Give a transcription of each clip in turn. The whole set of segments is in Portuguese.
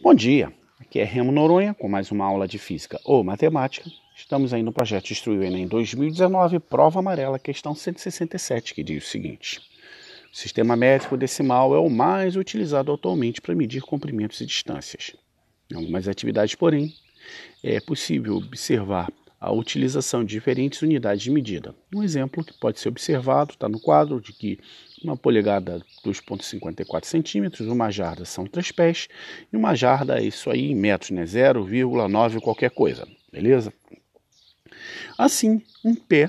Bom dia, aqui é Remo Noronha com mais uma aula de Física ou Matemática. Estamos aí no projeto Instruir o Enem 2019, prova amarela, questão 167, que diz o seguinte. O sistema métrico decimal é o mais utilizado atualmente para medir comprimentos e distâncias. Em algumas atividades, porém, é possível observar a utilização de diferentes unidades de medida. Um exemplo que pode ser observado está no quadro de que uma polegada 2,54 centímetros, uma jarda são três pés e uma jarda é isso aí em metros, né? 0,9 qualquer coisa, beleza? Assim, um pé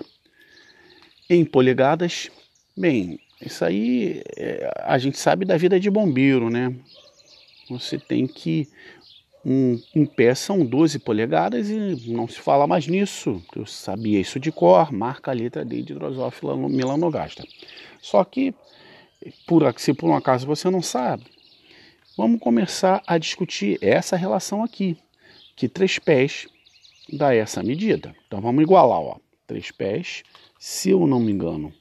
em polegadas, bem, isso aí é, a gente sabe da vida de bombeiro, né? Você tem que um, um pé são 12 polegadas e não se fala mais nisso. Eu sabia isso de cor, marca a letra D de Drosófila melanogasta. Só que, por, se por um acaso você não sabe, vamos começar a discutir essa relação aqui, que três pés dá essa medida. Então vamos igualar, ó, três pés, se eu não me engano,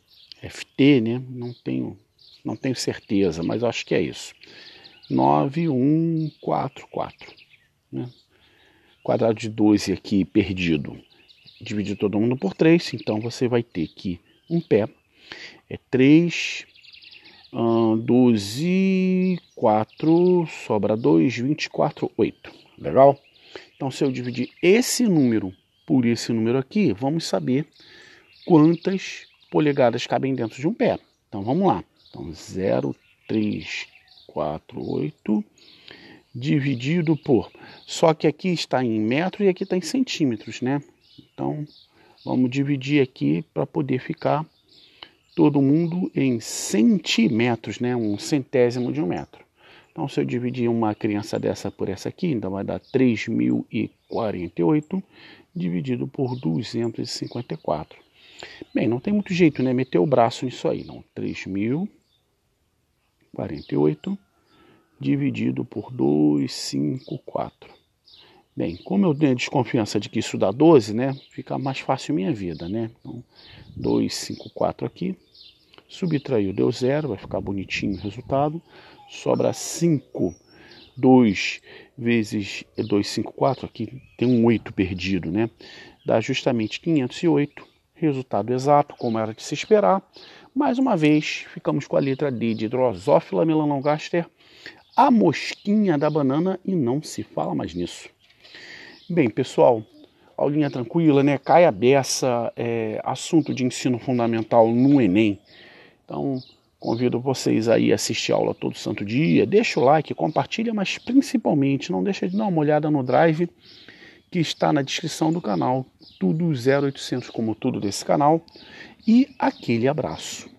FT, né? Não tenho, não tenho certeza, mas acho que é isso. 9144. Né? Quadrado de 12 aqui perdido, dividir todo mundo por 3, então você vai ter que um pé é 3, 12, 4, sobra 2, 24, 8. Legal? Então, se eu dividir esse número por esse número aqui, vamos saber quantas polegadas cabem dentro de um pé. Então, vamos lá. Então, 0, 3, 4, 8, dividido por. Só que aqui está em metros e aqui está em centímetros, né? Então vamos dividir aqui para poder ficar todo mundo em centímetros, né? Um centésimo de um metro. Então, se eu dividir uma criança dessa por essa aqui, ainda então vai dar 3.048 dividido por 254. Bem, não tem muito jeito, né? Meter o braço nisso aí, não. 3.048 dividido por 2, 5, 4. Bem, como eu tenho a desconfiança de que isso dá 12, né? Fica mais fácil minha vida, né? Então, 2, 5, 4 aqui. Subtraiu, deu zero, vai ficar bonitinho o resultado. Sobra 5. 2 vezes 2, 5, 4, aqui tem um 8 perdido, né? Dá justamente 508. Resultado exato, como era de se esperar. Mais uma vez, ficamos com a letra D de Drosophila melanogaster a mosquinha da banana e não se fala mais nisso. Bem, pessoal, aulinha é tranquila, né? Cai a beça, é, assunto de ensino fundamental no Enem. Então, convido vocês aí a assistir a aula todo santo dia. Deixa o like, compartilha, mas principalmente não deixa de dar uma olhada no drive que está na descrição do canal, tudo 0800 como tudo desse canal. E aquele abraço.